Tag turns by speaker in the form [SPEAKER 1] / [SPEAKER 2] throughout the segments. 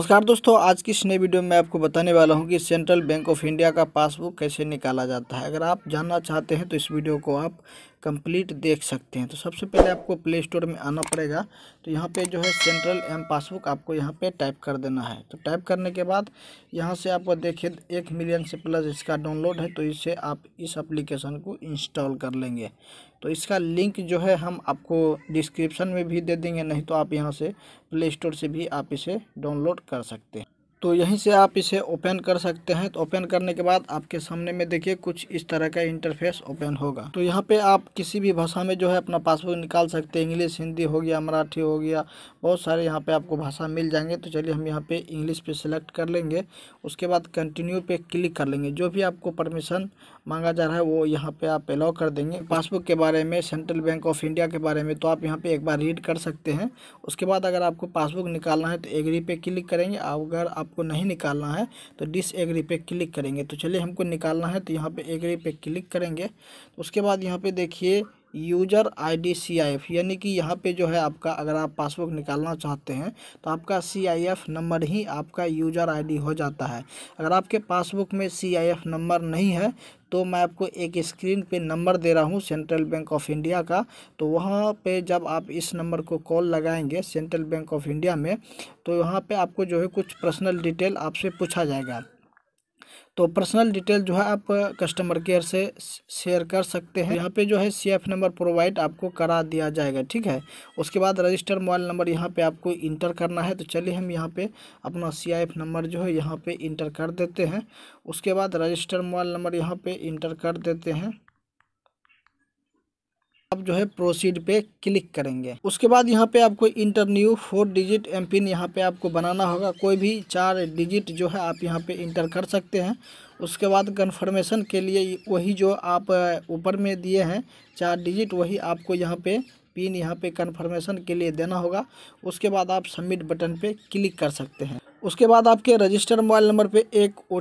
[SPEAKER 1] नमस्कार दोस्तों आज की इस नई वीडियो में आपको बताने वाला हूं कि सेंट्रल बैंक ऑफ इंडिया का पासबुक कैसे निकाला जाता है अगर आप जानना चाहते हैं तो इस वीडियो को आप कंप्लीट देख सकते हैं तो सबसे पहले आपको प्ले स्टोर में आना पड़ेगा तो यहाँ पे जो है सेंट्रल एम पासबुक आपको यहाँ पे टाइप कर देना है तो टाइप करने के बाद यहाँ से आपको देखिए एक मिलियन से प्लस इसका डाउनलोड है तो इसे आप इस अप्लीकेशन को इंस्टॉल कर लेंगे तो इसका लिंक जो है हम आपको डिस्क्रिप्शन में भी दे देंगे नहीं तो आप यहाँ से प्ले स्टोर से भी आप इसे डाउनलोड कर सकते हैं तो यहीं से आप इसे ओपन कर सकते हैं तो ओपन करने के बाद आपके सामने में देखिए कुछ इस तरह का इंटरफेस ओपन होगा तो यहाँ पे आप किसी भी भाषा में जो है अपना पासबुक निकाल सकते हैं इंग्लिश हिंदी हो गया मराठी हो गया बहुत सारे यहाँ पे आपको भाषा मिल जाएंगे तो चलिए हम यहाँ पे इंग्लिश पे सिलेक्ट कर लेंगे उसके बाद कंटिन्यू पे क्लिक कर लेंगे जो भी आपको परमिशन मांगा जा रहा है वो यहाँ पे आप अलाउ कर देंगे पासबुक के बारे में सेंट्रल बैंक ऑफ इंडिया के बारे में तो आप यहाँ पे एक बार रीड कर सकते हैं उसके बाद अगर आपको पासबुक निकालना है तो एग्री पे क्लिक करेंगे अगर आप आपको नहीं निकालना है तो डिस एग्री पे क्लिक करेंगे तो चलिए हमको निकालना है तो यहाँ पे एग्री पे क्लिक करेंगे उसके बाद यहाँ पे देखिए यूजर आईडी सीआईएफ यानी कि यहाँ पे जो है आपका अगर आप पासबुक निकालना चाहते हैं तो आपका सीआईएफ नंबर ही आपका यूजर आईडी हो जाता है अगर आपके पासबुक में सीआईएफ नंबर नहीं है तो मैं आपको एक स्क्रीन पे नंबर दे रहा हूँ सेंट्रल बैंक ऑफ इंडिया का तो वहाँ पे जब आप इस नंबर को कॉल लगाएंगे सेंट्रल बैंक ऑफ इंडिया में तो यहाँ पर आपको जो है कुछ पर्सनल डिटेल आपसे पूछा जाएगा तो पर्सनल डिटेल जो है आप कस्टमर केयर से शेयर कर सकते हैं यहाँ पे जो है सी एफ नंबर प्रोवाइड आपको करा दिया जाएगा ठीक है उसके बाद रजिस्टर मोबाइल नंबर यहाँ पे आपको इंटर करना है तो चलिए हम यहाँ पे अपना सी एफ नंबर जो है यहाँ पे इंटर कर देते हैं उसके बाद रजिस्टर मोबाइल नंबर यहाँ पर इंटर कर देते हैं आप जो है प्रोसीड पे क्लिक करेंगे उसके बाद यहाँ पे आपको enter new four digit M PIN यहाँ पे आपको बनाना होगा कोई भी चार डिजिट जो है आप यहाँ पे इंटर कर सकते हैं उसके बाद कन्फर्मेशन के लिए वही जो आप ऊपर में दिए हैं चार डिजिट वही आपको यहाँ पे पिन यहाँ पे कन्फर्मेशन के लिए देना होगा उसके बाद आप सबमिट बटन पर क्लिक कर सकते हैं उसके बाद आपके रजिस्टर मोबाइल नंबर पे एक ओ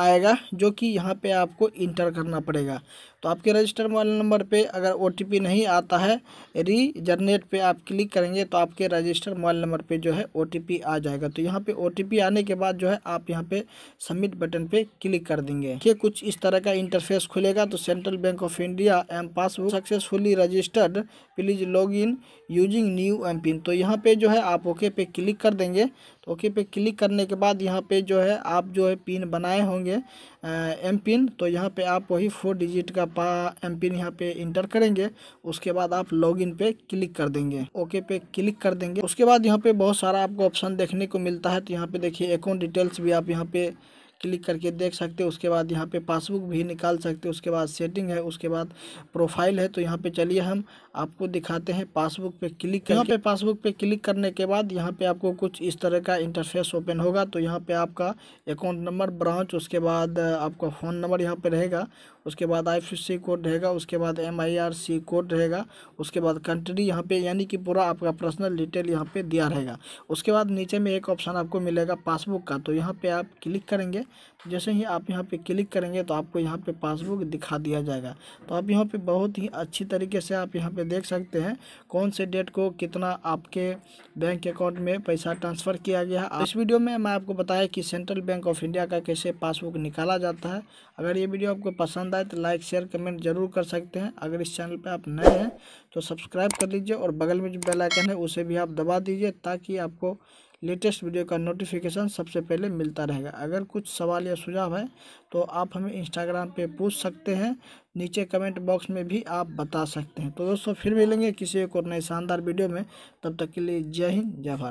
[SPEAKER 1] आएगा जो कि यहाँ पे आपको इंटर करना पड़ेगा तो आपके रजिस्टर मोबाइल नंबर पे अगर ओ नहीं आता है री जनरेट पर आप क्लिक करेंगे तो आपके रजिस्टर मोबाइल नंबर पे जो है ओ आ जाएगा तो यहाँ पे ओ आने के बाद जो है आप यहाँ पे सबमिट बटन पे क्लिक कर देंगे ये कुछ इस तरह का इंटरफेस खुलेगा तो central bank of India M passbook successfully registered please log in using new M PIN तो यहाँ पर जो है आप ओके पे क्लिक कर देंगे तो ओके पे क्लिक करने के बाद यहाँ पर जो है आप जो है पिन बनाए होंगे एम पिन तो यहाँ पर आप वही फोर डिजिट का आप एम पिन यहाँ पे इंटर करेंगे उसके बाद आप लॉगिन पे क्लिक कर देंगे ओके पे क्लिक कर देंगे उसके बाद यहाँ पे बहुत सारा आपको ऑप्शन देखने को मिलता है तो यहाँ पे देखिए अकाउंट डिटेल्स भी आप यहाँ पे क्लिक करके देख सकते हैं उसके बाद यहाँ पे पासबुक भी निकाल सकते हैं उसके बाद सेटिंग है उसके बाद प्रोफाइल है तो यहाँ पे चलिए हम आपको दिखाते हैं पासबुक पे क्लिक यहाँ पे पासबुक पे क्लिक करने के बाद यहाँ पे आपको कुछ इस तरह का इंटरफेस ओपन होगा तो यहाँ पे आपका अकाउंट नंबर ब्रांच उसके बाद आपका फ़ोन नंबर यहाँ पर रहेगा उसके बाद आई कोड रहेगा उसके बाद एम कोड रहेगा उसके बाद कंट्री यहाँ पर यानी कि पूरा आपका पर्सनल डिटेल यहाँ पर दिया रहेगा उसके बाद नीचे में एक ऑप्शन आपको मिलेगा पासबुक का तो यहाँ पर आप क्लिक करेंगे जैसे ही आप यहाँ पे क्लिक करेंगे तो आपको यहाँ पे पासबुक दिखा दिया जाएगा तो आप यहाँ पे बहुत ही अच्छी तरीके से आप यहाँ पे देख सकते हैं कौन से डेट को कितना आपके बैंक अकाउंट में पैसा ट्रांसफ़र किया गया है इस वीडियो में मैं आपको बताया कि सेंट्रल बैंक ऑफ इंडिया का कैसे पासबुक निकाला जाता है अगर ये वीडियो आपको पसंद आए तो लाइक शेयर कमेंट जरूर कर सकते हैं अगर इस चैनल पर आप नए हैं तो सब्सक्राइब कर लीजिए और बगल में जो बेलाइकन है उसे भी आप दबा दीजिए ताकि आपको लेटेस्ट वीडियो का नोटिफिकेशन सबसे पहले मिलता रहेगा अगर कुछ सवाल या सुझाव है तो आप हमें इंस्टाग्राम पे पूछ सकते हैं नीचे कमेंट बॉक्स में भी आप बता सकते हैं तो दोस्तों फिर मिलेंगे किसी एक और नए शानदार वीडियो में तब तक के लिए जय हिंद जय भारत